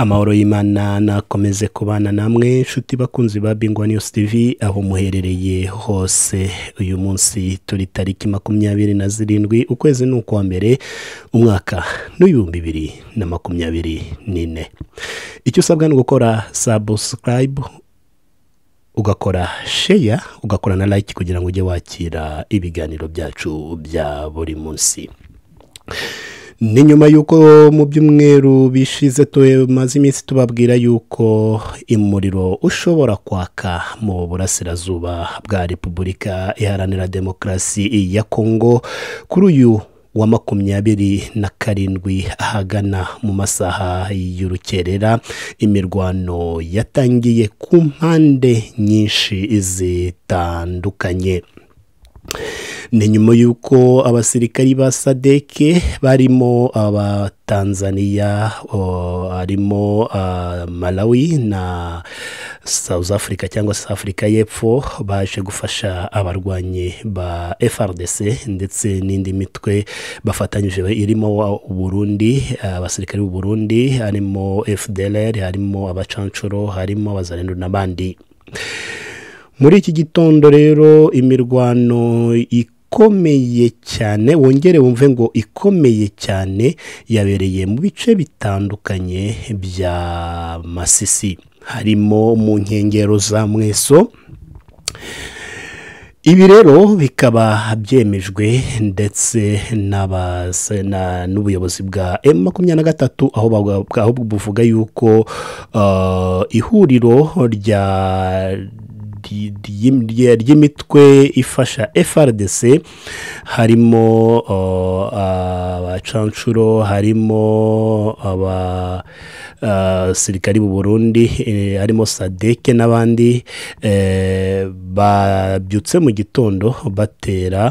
amahoro y'imana nakomeze kubana namwe nshuti bakunzi ba bingwa news tv aho muherereye hose uyu munsi turi tariki makumyabiri na zirindwi ukwezi ni ukwa mbere umwaka n'ibihumbi bibiri na makumyabiri n'ine icyo usabwa ni ugukora sabusikarayibu ugakora sheya ugakora na like kugira ngo ujye wakira ibiganiro byacu bya buri munsi ni nyuma y'uko mu byumweru bishize tumaze iminsi tubabwira y'uko umuriro ushobora kwaka mu burasirazuba bwa repubulika iharanira demokarasi ya kongo kuri uyu wa makumyabiri na karindwi ahagana mu masaha y'urukerera imirwano yatangiye ku mpande nyinshi zitandukanye ni nyuma y'uko abasirikari ba sadeke barimo abatanzaniya harimo malawi na south africa cyangwa South Africa y'epfo baje gufasha abarwanyi ba frdc ndetse n'indi mitwe bafatanyije irimo Burundi abasirikari b'u burundi harimo fdlr harimo abacanshuro harimo abazarendo n'abandi muri iki gitondo rero imirwano ikomeye cyane wongere wumve ngo ikomeye cyane yabereye mu bice bitandukanye bya masisi harimo mu nkengero za mweso ibi rero bikaba byemejwe ndetse n'ubuyobozi bwa emu makumyabiri na gatatu aho buvuga yuko uh, ihuriro rya ry'imitwe eh, ifasha frdc harimo abacanshuro harimo aba abasirikari b'u burundi eh, harimo sadeke n'abandi eh, babyutse mu gitondo batera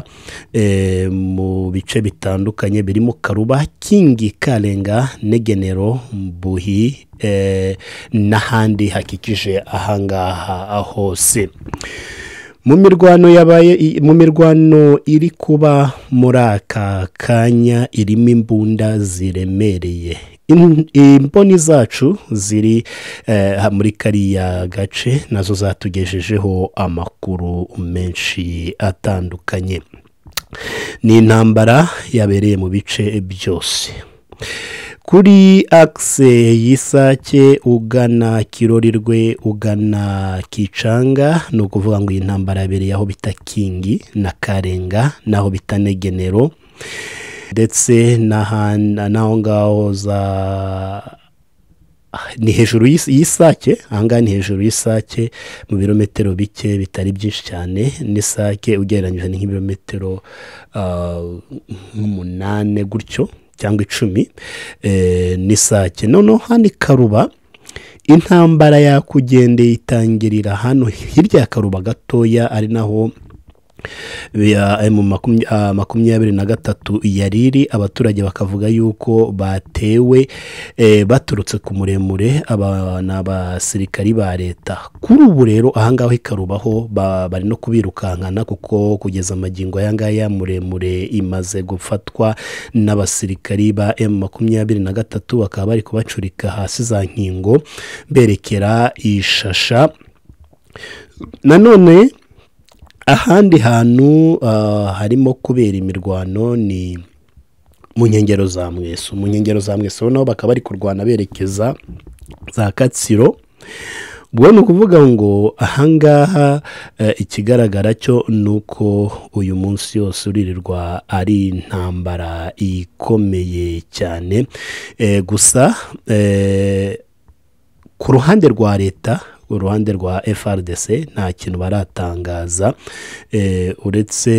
eh, mu bice bitandukanye birimo karuba kingi karenga negenero buhi eh, n'ahandi hakikije ahangaha hose mu mirwano yabaye mu mirwano iri kuba muri aka kanya irimo imbunda ziremereye imboni zacu ziri eh, muri kariya gace nazo zatugejejeho amakuru menshi atandukanye ni intambara yabereye mu bice byose kuri akise y'isake ugana kirorirwe ugana kicanga ni ukuvuga ngo iyi ntambara yabereye aho bita kingi na karenga n'aho bita negenero ndetse n'aho ngaho za ni hejuru y'isake ahangaha ni hejuru y'isake mu birometero bike bitari byinshi cyane n'isake ugereranyije ni nk'ibirometero ah, nk'umunani gutyo cyangwa icumi eh, n'isake noneho hano karuba intambara yakugendeye itangirira hano hirya ya karuba gatoya ari naho biya eh, ah, makumyabiri na gatatu yariri abaturage bakavuga yuko batewe eh, baturutse ku muremure aba ni abasirikari ba leta kuri ubu rero ahangaha ikarubaho bari no kubirukankana kuko kugeza amagingo ayangaya muremure imaze gufatwa n'abasirikari ba emu makumyabiri na gatatu bakaba bari kubacurika hasi za nkingo berekera ishasha nanone ahandi hantu uh, harimo kubera imirwano ni mu nkengero za mweso mu nkengero za mweso noneho bakaba bari kurwana berekeza za katsiro ubwo ni ukuvuga ngo ahangaha uh, ikigaragara cyo ni uko uyu munsi wose uririrwa ari intambara ikomeye cyane uh, gusa ku ruhande rwa leta uruhande rwa frdc nta kintu baratangaza eh, uretse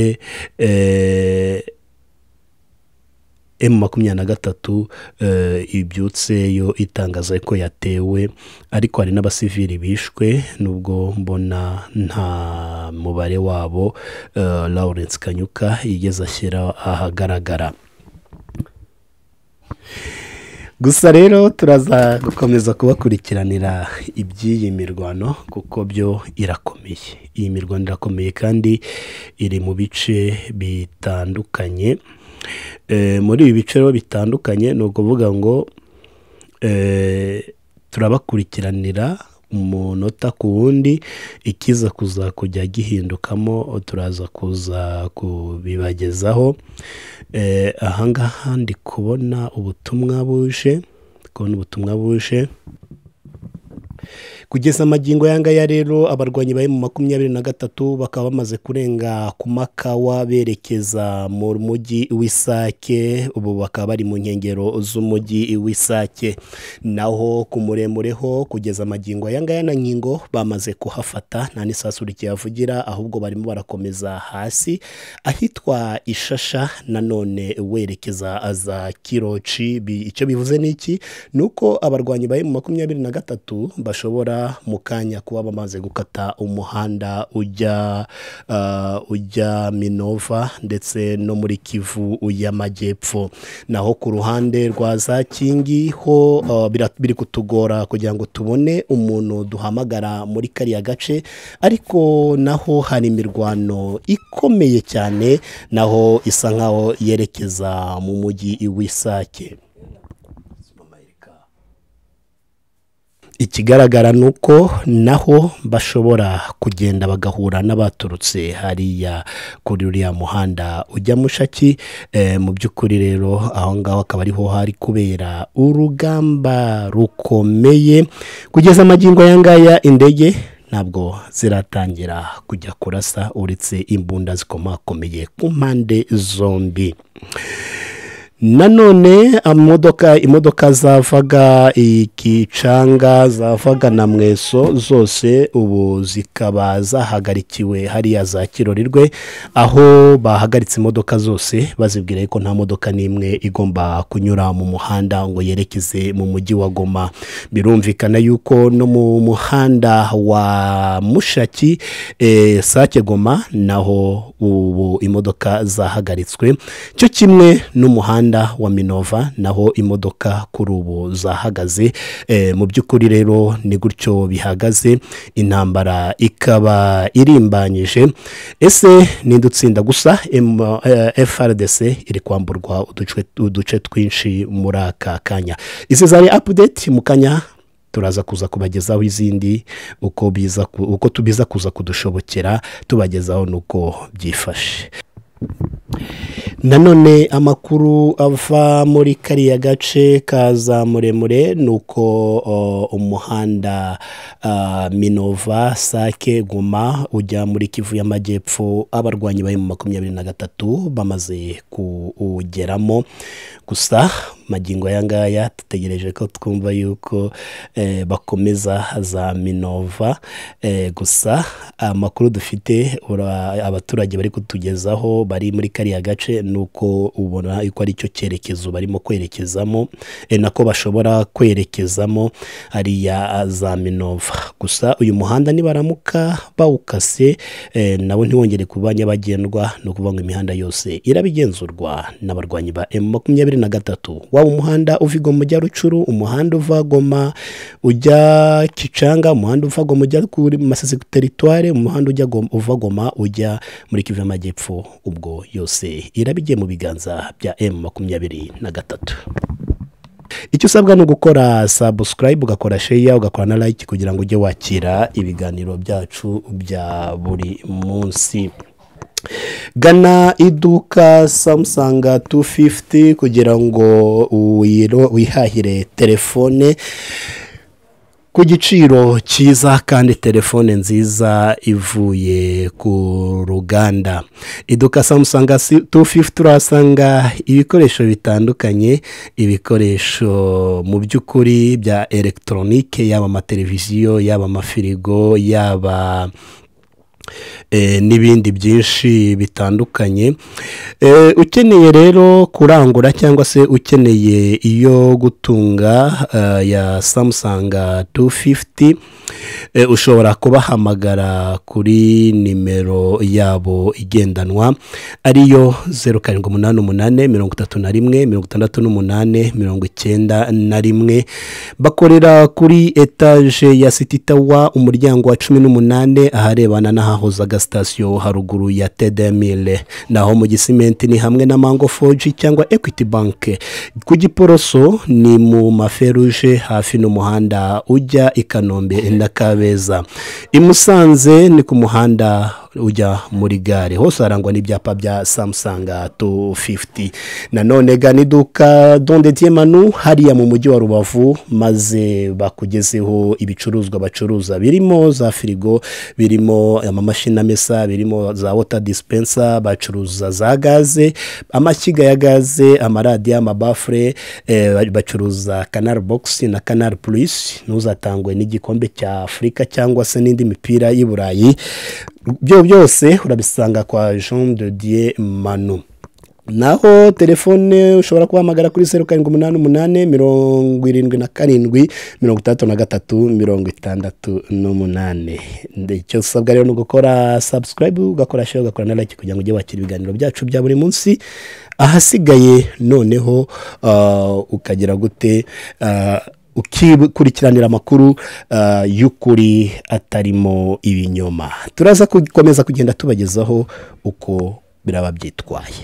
emu eh, makumyabiri na gatatu eh, ibyutse itangaza ko yatewe ariko hari n'abasivili bishwe nubwo mbona nta mubare wabo lawurence kanyuka yigeze ashyira ahagaragara gusa rero turaza gukomeza kubakurikiranira iby'iyi mirwano kuko byo irakomeye iyi mirwano irakomeye kandi iri mu bice bitandukanye eh, muri ibi bice bitandukanye ni ukuvuga ngo eh, turabakurikiranira umunota ku wundi ikiza kuzakujya gihindukamo turaza kuza kubibagezaho eh, ahangaha ndi kubona ubutumwa buje kubona ubutumwa buje kugeza amagingo yangaya rero abarwanyi bari mu makumyabiri na gatatu bakaba bamaze kurenga ku makawa berekeza mu mujyi w'isake ubu bakaba bari mu nkengero z'umujyi w'isake naho ku muremureho kugeza amagingo ayangaya na nkingo bamaze kuhafata nta n'isasu rikihavugira ahubwo barimo barakomeza hasi ahitwa ishasha nanone werekeza aza kiroci icyo bivuze ni iki ni uko abarwanyi bari mu makumyabiri na gatatu bashobora mu kanya kuba bamaze gukata umuhanda ujya uh, ujya minova ndetse no muri kivu y'amajyepfo naho ku ruhande rwa za kingi ho uh, biri kutugora kugira ngo tubone umuntu duhamagara muri kariya gace ariko naho hari imirwano ikomeye cyane naho isa nkaho yerekeza mu mujyi w'isake ikigaragara ni uko naho bashobora kugenda bagahura n'abaturutse hariya kuri uriya muhanda ujya mushaki eh, mu by'ukuri rero aho ngaho akaba ariho hari kubera urugamba rukomeye kugeza amagingo aya ngaya indege ntabwo ziratangira kujya kurasa uretse imbunda zikomakomeye ku mpande zombi nanone amamodoka ah, imodoka zavaga ikicanga zavaga na mweso zose ubu zikaba zahagarikiwe hariya za kirorirwe aho bahagaritse imodoka zose bazibwira ko nta modoka n'imwe igomba kunyura mu muhanda ngo yerekeze mu mujyi wa goma birumvikana yuko no mu muhanda wa mushaki e, sake goma naho ubu imodoka zahagaritswe cyo kimwe n'umuhanda muhanda wa minova naho imodoka kuri ubu zahagaze eh, mu by'ukuri rero ni gutyo bihagaze intambara ikaba irimbanyije ese ni gusa eh, frdc iri kwamburwa uduce twinshi muri aka kanya izi zari apudeti mu kanya turaza kuza kubagezaho izindi uko biza uko tubiza kuza kudushobokera tubagezaho n'uko byifashe nanone amakuru ava muri kariya gace kaza muremure ni uko umuhanda minova sake guma ujya muri kivu y'amajyepfo abarwanyi bari mu makumyabiri na gatatu bamaze kuwugeramo gusa magingo aya ngaya dutegereje ko twumva yuko eh, bakomeza za minova eh, gusa amakuru dufite abaturage bari kutugezaho bari muri kariya gace ni uko ubona ko ari cyo cyerekezo barimo kwerekezamo eh, nako bashobora kwerekezamo hariya ah, za minova gusa uyu muhanda nibaramuka bawukase nabo ntiwongere kuba nyabagendwa ni ukuvuga ngo imihanda yose irabigenzurwa n'abarwanyi ba emu makumyabiri na gatatu wa waba umuhanda uva i goma ujya rucuru umuhanda uva goma ujya kicanga umuhanda uva goma ujya kuri masisi teritware umuhanda ujya uva goma ujya muri kivu y'amajyepfo ubwo yose iraba mu biganza bya M makumyabiri na gatatu icyo usabwa ni ugukora sabusikarayibu ugakora sheya ugakora na layiki kugira ngo ujye wakira ibiganiro byacu bya buri munsi gana iduka samusanga tu fifuti kugira ngo wihahire telefone ku giciro cyiza kandi telefone nziza ivuye ku ruganda iduka samusanga tu fifuti urahasanga ibikoresho bitandukanye ibikoresho mu by'ukuri bya elegitoronike yaba amateleviziyo yaba amafirigo yaba Eh, n'ibindi byinshi bitandukanye eh, ukeneye rero kurangura cyangwa se ukeneye iyo gutunga eh, ya samusanga tu fifuti ushobora kubahamagara kuri nimero yabo igendanwa ariyo zeru karindwi umunani umunani mirongo itatu na rimwe mirongo itandatu n'umunani mirongo icyenda na rimwe bakorera kuri etaje ya siti tawa umuryango wa cumi n'umunani aharebana n'aha ahahoze agasitasiyo haruguru ya tedemire naho mu gisimenti ni hamwe na mango foji cyangwa ekwiti banke ku giporoso ni mu maferuje hafi n'umuhanda ujya i kanombe na kabeza i musanze ni ku muhanda ujya muri gare hose harangwa n'ibyapa bya samusanga tu fifuti nanone gana iduka dondetiye manu hariya mu mujyi wa rubavu maze bakugezeho ibicuruzwa bacuruza birimo za firigo birimo amamashini amesa birimo za wota disipensa bacuruza za gaze amashyiga ya gaze amaradiyo amabafure eh, bacuruza kanari bogisi na kanari purisi ntuzatangwe n'igikombe cya afurika cyangwa se n'indi mipira y'i burayi byo byose urabisanga kwa jean de dieu manu naho telefone ushobora kubahamagara kuri zeru karindwi umunani umunani mirongo irindwi na karindwi mirongo itandatu na gatatu mirongo itandatu n'umunani icyo usabwa rero ni ugukora sabusikarayibu ugakora shira ugakora na like kugira ngo ujye wakira ibiganiro byacu bya buri munsi ahasigaye noneho uh, ukagira gute uh, ukikurikiranira amakuru uh, y'ukuri atarimo ibinyoma turaza gukomeza kugenda tubagezaho uko biraba byitwaye